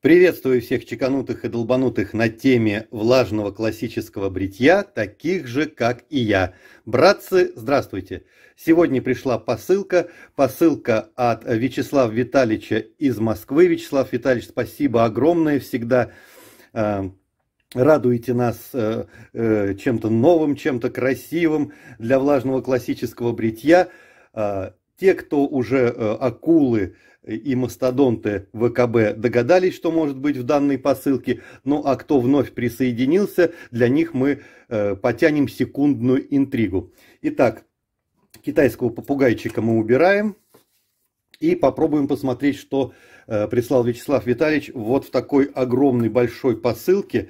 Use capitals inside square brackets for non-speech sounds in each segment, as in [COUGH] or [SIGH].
Приветствую всех чеканутых и долбанутых на теме влажного классического бритья, таких же, как и я. Братцы, здравствуйте! Сегодня пришла посылка, посылка от Вячеслава Витальевича из Москвы. Вячеслав Витальевич, спасибо огромное, всегда э, радуете нас э, э, чем-то новым, чем-то красивым для влажного классического бритья. Э, те, кто уже э, акулы и мастодонты ВКБ догадались, что может быть в данной посылке, ну а кто вновь присоединился, для них мы э, потянем секундную интригу. Итак, китайского попугайчика мы убираем и попробуем посмотреть, что э, прислал Вячеслав Витальевич вот в такой огромной большой посылке.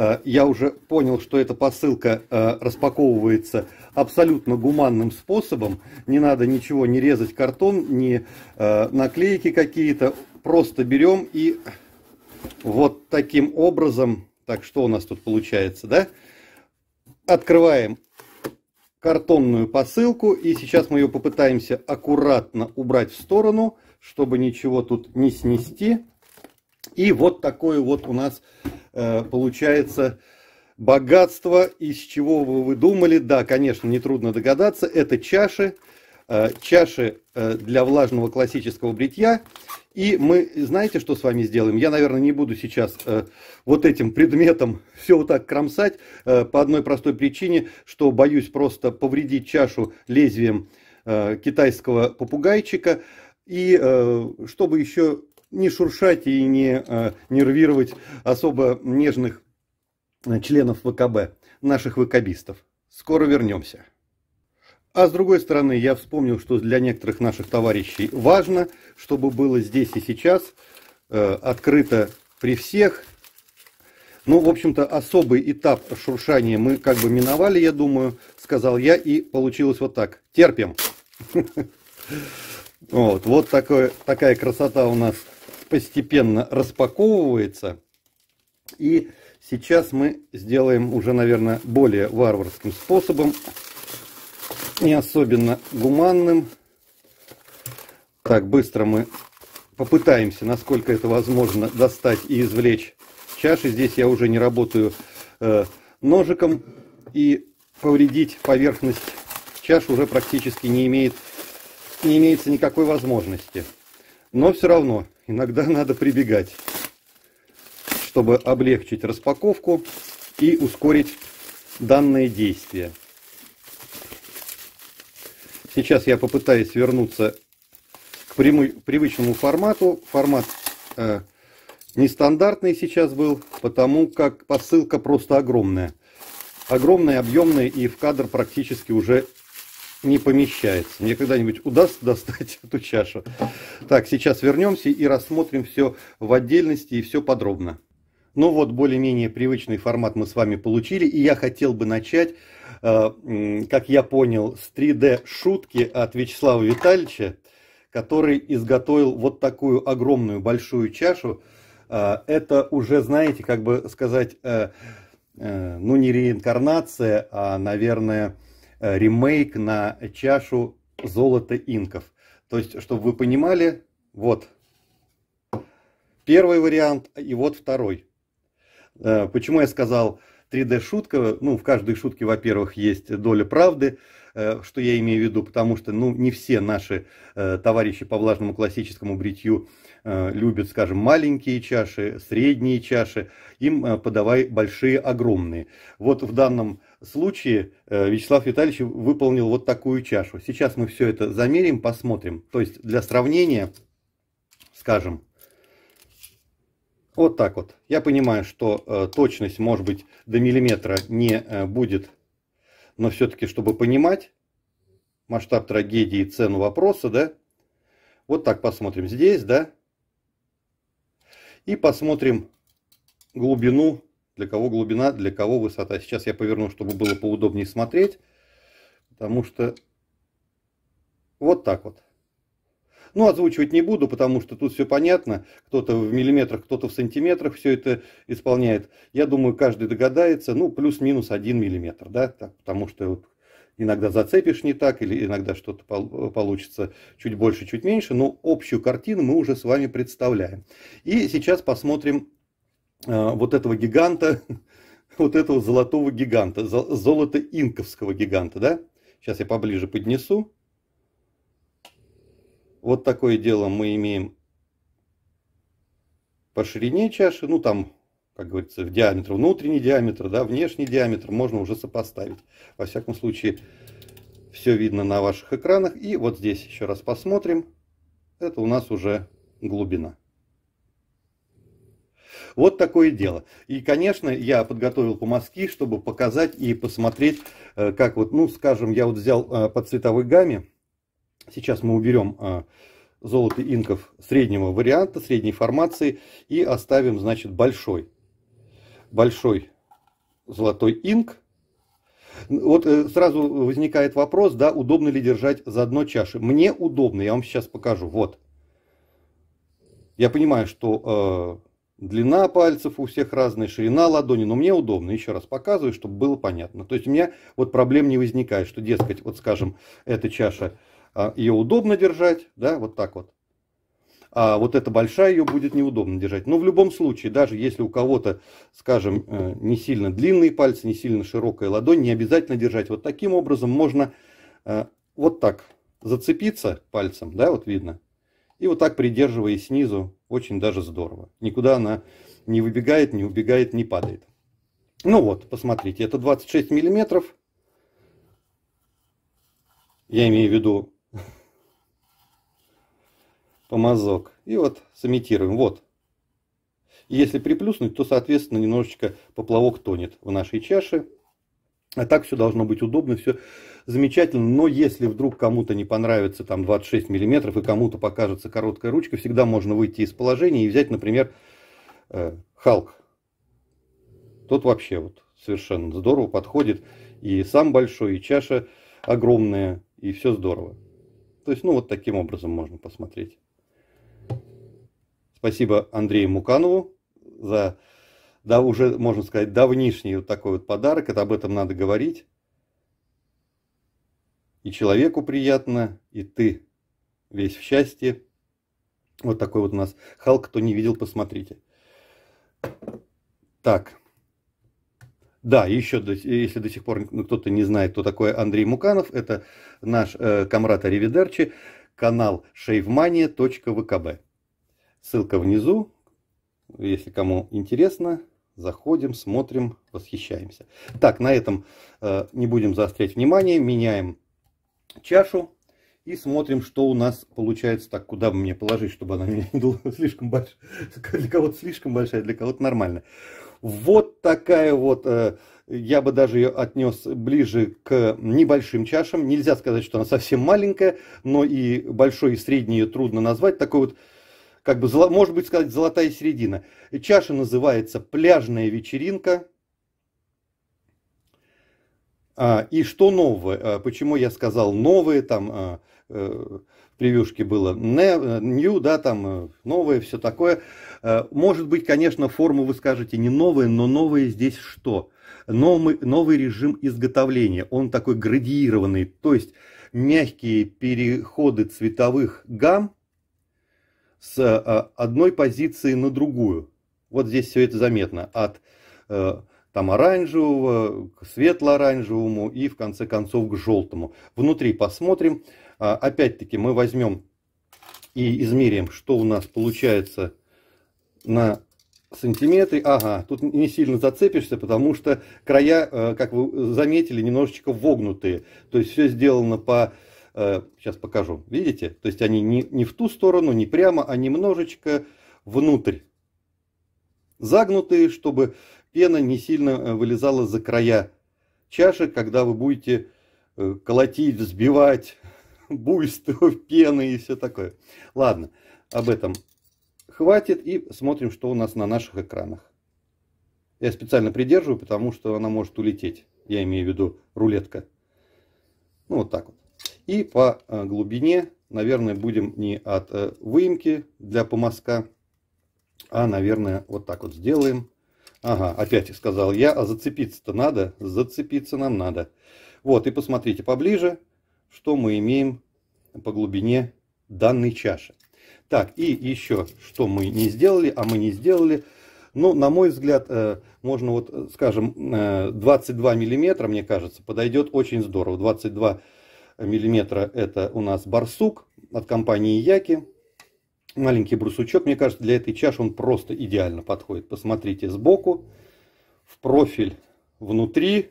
Э, я уже понял, что эта посылка э, распаковывается абсолютно гуманным способом. Не надо ничего не резать картон, не э, наклейки какие-то. Просто берем и вот таким образом, так что у нас тут получается, да? Открываем картонную посылку и сейчас мы ее попытаемся аккуратно убрать в сторону, чтобы ничего тут не снести. И вот такое вот у нас э, получается богатство, из чего бы вы думали. Да, конечно, нетрудно догадаться, это чаши, э, чаши э, для влажного классического бритья. И мы, знаете, что с вами сделаем? Я, наверное, не буду сейчас э, вот этим предметом [LAUGHS] все вот так кромсать, э, по одной простой причине, что боюсь просто повредить чашу лезвием э, китайского попугайчика. И э, чтобы еще не шуршать и не э, нервировать особо нежных э, членов ВКБ, наших вакабистов. Скоро вернемся. А с другой стороны, я вспомнил, что для некоторых наших товарищей важно, чтобы было здесь и сейчас, э, открыто при всех. Ну, в общем-то, особый этап шуршания мы как бы миновали, я думаю, сказал я, и получилось вот так. Терпим. [LAUGHS] Вот, вот такая красота у нас постепенно распаковывается. И сейчас мы сделаем уже, наверное, более варварским способом. Не особенно гуманным. Так, быстро мы попытаемся, насколько это возможно, достать и извлечь чаши. Здесь я уже не работаю э, ножиком. И повредить поверхность чаш уже практически не имеет не имеется никакой возможности. Но все равно, иногда надо прибегать, чтобы облегчить распаковку и ускорить данные действия. Сейчас я попытаюсь вернуться к привычному формату. Формат э, нестандартный сейчас был, потому как посылка просто огромная. Огромная, объемная и в кадр практически уже не помещается. Мне когда-нибудь удастся достать [LAUGHS] эту чашу. Так, сейчас вернемся и рассмотрим все в отдельности и все подробно. Ну вот, более-менее привычный формат мы с вами получили, и я хотел бы начать, э, как я понял, с 3D-шутки от Вячеслава Витальевича, который изготовил вот такую огромную большую чашу. Э, это уже, знаете, как бы сказать, э, ну не реинкарнация, а, наверное, Э, ремейк на чашу золота инков. То есть, чтобы вы понимали, вот первый вариант и вот второй. Э, почему я сказал 3D-шутка? Ну, в каждой шутке, во-первых, есть доля правды, э, что я имею в виду, потому что, ну, не все наши товарищи по влажному классическому бритью любят, скажем, маленькие чаши, средние чаши, им подавай большие, огромные. Вот в данном случае э, Вячеслав Витальевич выполнил вот такую чашу. Сейчас мы все это замерим, посмотрим. То есть для сравнения, скажем, вот так вот. Я понимаю, что э, точность, может быть, до миллиметра не э, будет, но все-таки, чтобы понимать масштаб трагедии и цену вопроса, да, вот так посмотрим здесь, да, и посмотрим глубину для кого глубина, для кого высота. Сейчас я поверну, чтобы было поудобнее смотреть, потому что вот так вот. Ну, озвучивать не буду, потому что тут все понятно. Кто-то в миллиметрах, кто-то в сантиметрах все это исполняет. Я думаю, каждый догадается. Ну, плюс-минус один миллиметр, да, так, потому что вот иногда зацепишь не так, или иногда что-то получится чуть больше, чуть меньше, но общую картину мы уже с вами представляем. И сейчас посмотрим Э, вот этого гиганта, [LAUGHS] вот этого золотого гиганта, золото инковского гиганта, да? Сейчас я поближе поднесу. Вот такое дело мы имеем по ширине чаши, ну там, как говорится, в диаметр, внутренний диаметр, да, внешний диаметр можно уже сопоставить. Во всяком случае, все видно на ваших экранах. И вот здесь еще раз посмотрим. Это у нас уже глубина. Вот такое дело. И, конечно, я подготовил по мазки, чтобы показать и посмотреть, э, как вот, ну, скажем, я вот взял э, по цветовой гамме. Сейчас мы уберем э, золото инков среднего варианта, средней формации и оставим, значит, большой. Большой золотой инк. Вот сразу возникает вопрос, да, удобно ли держать за одной чаши. Мне удобно, я вам сейчас покажу. Вот. Я понимаю, что Длина пальцев у всех разная, ширина ладони, но мне удобно, еще раз показываю, чтобы было понятно. То есть у меня вот проблем не возникает, что, дескать, вот скажем, эта чаша, а, ее удобно держать, да, вот так вот. А вот эта большая ее будет неудобно держать. Но в любом случае, даже если у кого-то, скажем, э, не сильно длинные пальцы, не сильно широкая ладонь, не обязательно держать. Вот таким образом можно э, вот так зацепиться пальцем, да, вот видно, и вот так придерживаясь снизу очень даже здорово. Никуда она не выбегает, не убегает, не падает. Ну вот, посмотрите, это 26 миллиметров. Я имею в виду [LAUGHS] помазок. И вот сымитируем. Вот. И если приплюснуть, то, соответственно, немножечко поплавок тонет в нашей чаше. А так все должно быть удобно, все замечательно. Но если вдруг кому-то не понравится там 26 миллиметров и кому-то покажется короткая ручка, всегда можно выйти из положения и взять, например, э, Халк. Тот вообще вот совершенно здорово подходит. И сам большой, и чаша огромная, и все здорово. То есть, ну, вот таким образом можно посмотреть. Спасибо Андрею Муканову за да, уже, можно сказать, давнишний вот такой вот подарок, это об этом надо говорить. И человеку приятно, и ты весь в счастье. Вот такой вот у нас Халк, кто не видел, посмотрите. Так. Да, еще, если до сих пор ну, кто-то не знает, кто такой Андрей Муканов, это наш э, комрад Аривидерчи, канал shavemania.vkb. Ссылка внизу, если кому интересно, Заходим, смотрим, восхищаемся. Так, на этом э, не будем заострять внимание. Меняем чашу и смотрим, что у нас получается. Так, куда бы мне положить, чтобы она не была [LAUGHS] слишком большая. Для кого-то слишком большая, для кого-то нормально. Вот такая вот, э, я бы даже ее отнес ближе к небольшим чашам. Нельзя сказать, что она совсем маленькая, но и большой, и средний ее трудно назвать. Такой вот как бы, может быть, сказать, золотая середина. Чаша называется «Пляжная вечеринка». А, и что новое? А, почему я сказал новые, там а, э, в превьюшке было new, э, да, там э, новое, все такое. Может быть, конечно, форму вы скажете не новые, но новые здесь что? Новый, новый режим изготовления, он такой градиированный, то есть мягкие переходы цветовых гамм, с э, э, одной позиции на другую. Вот здесь все это заметно. От э, там оранжевого к светло-оранжевому и в конце концов к желтому. Внутри посмотрим. А, опять-таки мы возьмем и измерим, что у нас получается на сантиметры. Ага, тут не сильно зацепишься, потому что края, как вы заметили, немножечко вогнутые. То есть все сделано по сейчас э, покажу, видите? То есть они не, не в ту сторону, не прямо, а немножечко внутрь. Загнутые, чтобы пена не сильно э, вылезала за края чаши, когда вы будете э, колотить, взбивать [LAUGHS] буйство пены и все такое. Ладно, об этом хватит и смотрим, что у нас на наших экранах. Я специально придерживаю, потому что она может улететь. Я имею в виду рулетка. Ну, вот так вот. И по э, глубине, наверное, будем не от э, выемки для помазка, а, наверное, вот так вот сделаем. Ага, опять сказал я, а зацепиться-то надо, зацепиться нам надо. Вот, и посмотрите поближе, что мы имеем по глубине данной чаши. Так, и еще, что мы не сделали, а мы не сделали. Ну, на мой взгляд, э, можно вот, скажем, 22 миллиметра, мне кажется, подойдет очень здорово. 22 миллиметра миллиметра это у нас барсук от компании Яки. Маленький брусучок, мне кажется, для этой чаши он просто идеально подходит. Посмотрите сбоку, в профиль внутри,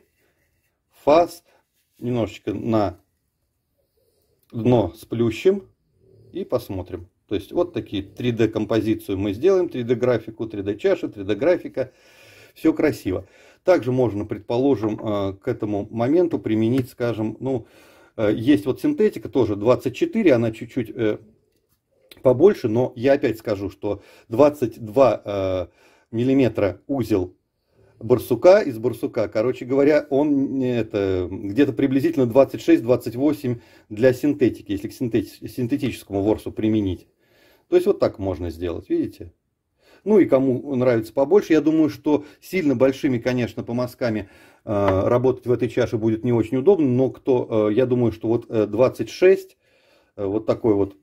фас немножечко на дно сплющим и посмотрим. То есть вот такие 3D композицию мы сделаем, 3D графику, 3D чаша 3D графика, все красиво. Также можно, предположим, э, к этому моменту применить, скажем, ну, Э, есть вот синтетика тоже 24, она чуть-чуть э, побольше, но я опять скажу, что 22 э, миллиметра узел барсука из барсука, короче говоря, он это, где-то приблизительно 26-28 для синтетики, если к синтетическому ворсу применить. То есть вот так можно сделать, видите? Ну и кому нравится побольше, я думаю, что сильно большими, конечно, по мазками Э, работать в этой чаше будет не очень удобно, но кто, э, я думаю, что вот 26, э, вот такой вот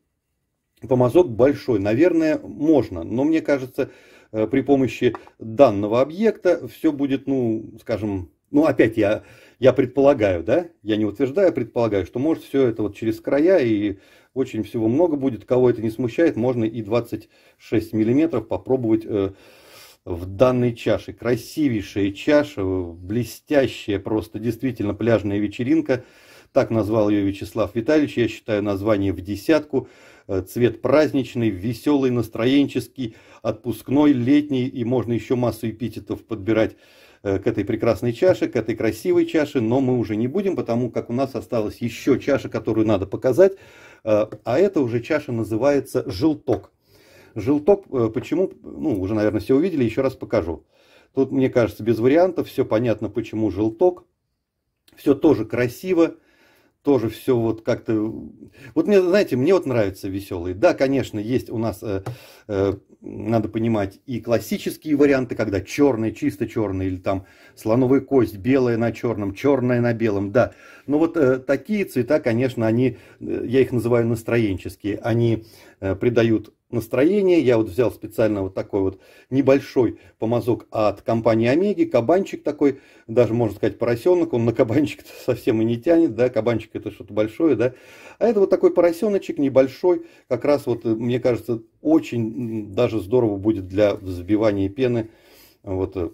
помазок большой, наверное, можно, но мне кажется, при помощи данного объекта все будет, ну, скажем, ну, опять я, я предполагаю, да, я не утверждаю, а предполагаю, что может все это вот через края и очень всего много будет, кого это не смущает, можно и 26 миллиметров попробовать в данной чаше. Красивейшая чаша, блестящая, просто действительно пляжная вечеринка. Так назвал ее Вячеслав Витальевич. Я считаю название в десятку. Э, цвет праздничный, веселый, настроенческий, отпускной, летний. И можно еще массу эпитетов подбирать э, к этой прекрасной чаше, к этой красивой чаше, но мы уже не будем, потому как у нас осталась еще чаша, которую надо показать, э, а эта уже чаша называется «Желток». Желток, э, почему, ну, уже, наверное, все увидели, еще раз покажу. Тут, мне кажется, без вариантов, все понятно, почему желток. Все тоже красиво, тоже все вот как-то... Вот мне, знаете, мне вот нравится веселые. Да, конечно, есть у нас, э, э, надо понимать, и классические варианты, когда черный, чисто черный, или там слоновая кость, белая на черном, черная на белом, да. Но вот э, такие цвета, конечно, они, э, я их называю настроенческие, они э, придают настроение. Я вот взял специально вот такой вот небольшой помазок от компании Омеги, кабанчик такой, даже можно сказать поросенок, он на кабанчик [LAUGHS] совсем и не тянет, да, кабанчик это что-то большое, да. А это вот такой поросеночек небольшой, как раз вот, э, мне кажется, очень даже здорово будет для взбивания пены вот э,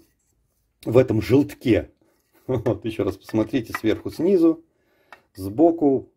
в этом желтке. [LAUGHS] Вот, еще раз посмотрите сверху, снизу, сбоку,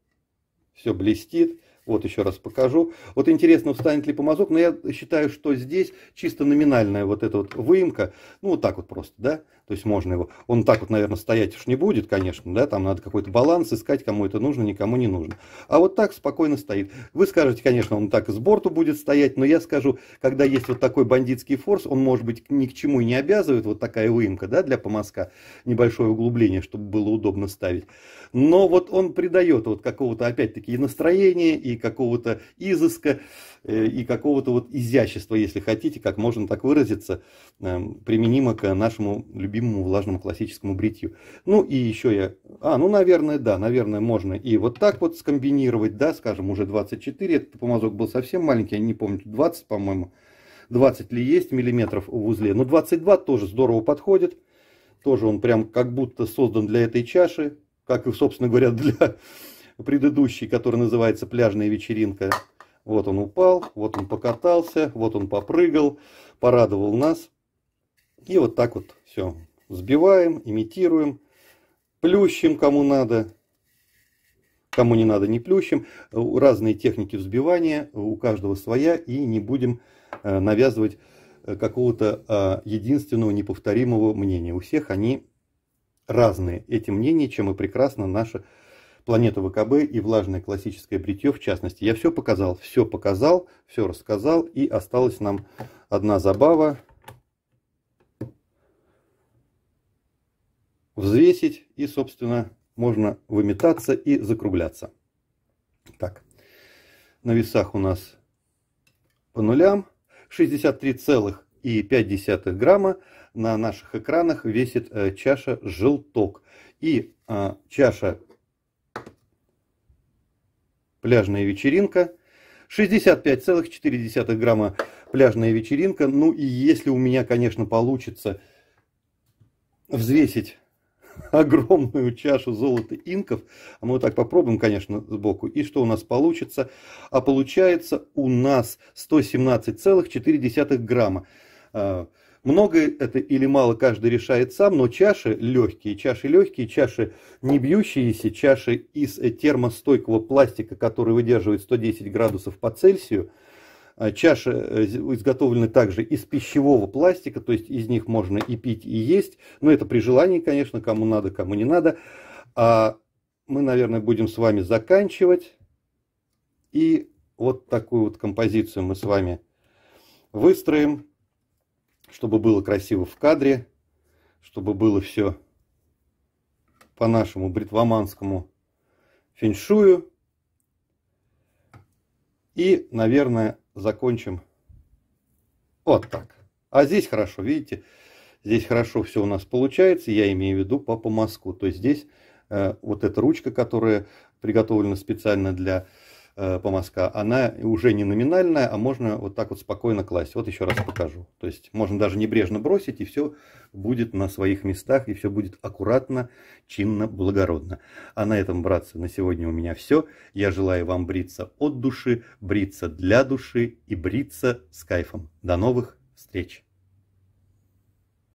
все блестит. Вот еще раз покажу. Вот интересно, встанет ли помазок, но я считаю, что здесь чисто номинальная вот эта вот выемка. Ну, вот так вот просто, да? То есть можно его... Он так вот, наверное, стоять уж не будет, конечно, да? Там надо какой-то баланс искать, кому это нужно, никому не нужно. А вот так спокойно стоит. Вы скажете, конечно, он так с борту будет стоять, но я скажу, когда есть вот такой бандитский форс, он, может быть, ни к чему не обязывает, вот такая выемка, да, для помазка, небольшое углубление, чтобы было удобно ставить. Но вот он придает вот какого-то, опять-таки, и настроения, и какого-то изыска, э, и какого-то вот изящества, если хотите, как можно так выразиться, эм, применимо к нашему любимому влажному классическому бритью. Ну и еще я... А, ну, наверное, да, наверное, можно и вот так вот скомбинировать, да, скажем, уже 24, этот помазок был совсем маленький, я не помню, 20, по-моему, 20 ли есть миллиметров в узле, но 22 тоже здорово подходит, тоже он прям как будто создан для этой чаши, как и, собственно говоря, [LAUGHS] для предыдущий, который называется «Пляжная вечеринка». Вот он упал, вот он покатался, вот он попрыгал, порадовал нас. И вот так вот все. Сбиваем, имитируем, плющим кому надо, кому не надо не плющим. Разные техники взбивания, у каждого своя, и не будем э, навязывать э, какого-то а, единственного неповторимого мнения. У всех они разные, эти мнения, чем и прекрасно наша планету ВКБ и влажное классическое бритье в частности. Я все показал, все показал, все рассказал и осталась нам одна забава. Взвесить и, собственно, можно выметаться и закругляться. Так, на весах у нас по нулям 63,5 грамма. На наших экранах весит э, чаша желток. И а, чаша пляжная вечеринка, 65,4 грамма пляжная вечеринка. Ну и если у меня, конечно, получится взвесить [LAUGHS] огромную чашу золота инков, а мы вот так попробуем, конечно, сбоку, и что у нас получится? А получается у нас 117,4 грамма. А, много это или мало каждый решает сам, но чаши легкие, чаши легкие, чаши не бьющиеся, чаши из э, термостойкого пластика, который выдерживает 110 градусов по Цельсию. А чаши э, изготовлены также из пищевого пластика, то есть из них можно и пить, и есть. Но это при желании, конечно, кому надо, кому не надо. А мы, наверное, будем с вами заканчивать. И вот такую вот композицию мы с вами выстроим чтобы было красиво в кадре, чтобы было все по нашему бритвоманскому феншую. И, наверное, закончим вот так. А здесь хорошо, видите, здесь хорошо все у нас получается, я имею в виду по помазку. То есть здесь э, вот эта ручка, которая приготовлена специально для Э, помазка, она уже не номинальная, а можно вот так вот спокойно класть. Вот еще раз покажу. То есть можно даже небрежно бросить, и все будет на своих местах, и все будет аккуратно, чинно, благородно. А на этом, братцы, на сегодня у меня все. Я желаю вам бриться от души, бриться для души и бриться с кайфом. До новых встреч!